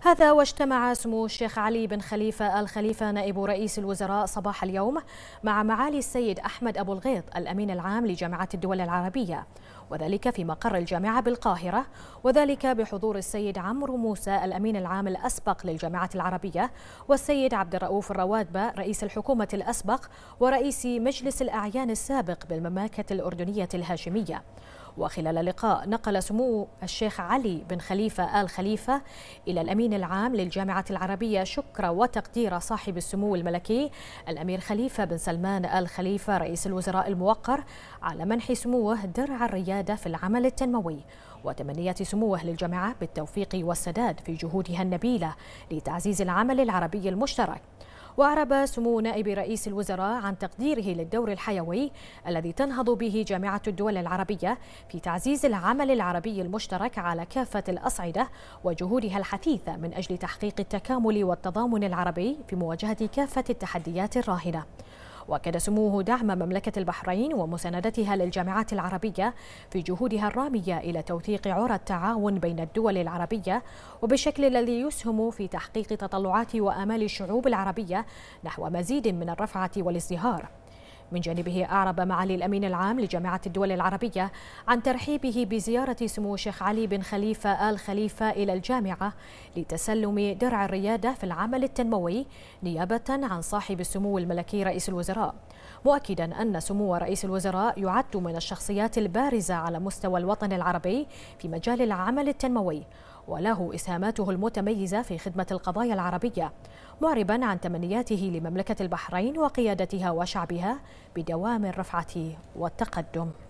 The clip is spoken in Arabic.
هذا واجتمع سمو الشيخ علي بن خليفة الخليفة نائب رئيس الوزراء صباح اليوم مع معالي السيد أحمد أبو الغيط الأمين العام لجامعة الدول العربية وذلك في مقر الجامعة بالقاهرة وذلك بحضور السيد عمرو موسى الأمين العام الأسبق للجامعة العربية والسيد عبد الرؤوف الروادبة رئيس الحكومة الأسبق ورئيس مجلس الأعيان السابق بالمملكة الأردنية الهاشمية وخلال اللقاء نقل سمو الشيخ علي بن خليفة آل خليفة إلى الأمين العام للجامعة العربية شكر وتقدير صاحب السمو الملكي الأمير خليفة بن سلمان آل خليفة رئيس الوزراء الموقر على منح سموه درع الريادة في العمل التنموي وتمنية سموه للجامعة بالتوفيق والسداد في جهودها النبيلة لتعزيز العمل العربي المشترك وأعرب سمو نائب رئيس الوزراء عن تقديره للدور الحيوي الذي تنهض به جامعة الدول العربية في تعزيز العمل العربي المشترك على كافة الأصعدة وجهودها الحثيثة من أجل تحقيق التكامل والتضامن العربي في مواجهة كافة التحديات الراهنة واكد سموه دعم مملكة البحرين ومساندتها للجامعات العربية في جهودها الرامية إلى توثيق عرى التعاون بين الدول العربية وبالشكل الذي يسهم في تحقيق تطلعات وآمال الشعوب العربية نحو مزيد من الرفعة والازدهار من جانبه أعرب معالي الأمين العام لجامعة الدول العربية عن ترحيبه بزيارة سمو الشيخ علي بن خليفة آل خليفة إلى الجامعة لتسلم درع الريادة في العمل التنموي نيابة عن صاحب السمو الملكي رئيس الوزراء مؤكدا أن سمو رئيس الوزراء يعد من الشخصيات البارزة على مستوى الوطن العربي في مجال العمل التنموي وله إسهاماته المتميزة في خدمة القضايا العربية معربا عن تمنياته لمملكة البحرين وقيادتها وشعبها بدوام الرفعة والتقدم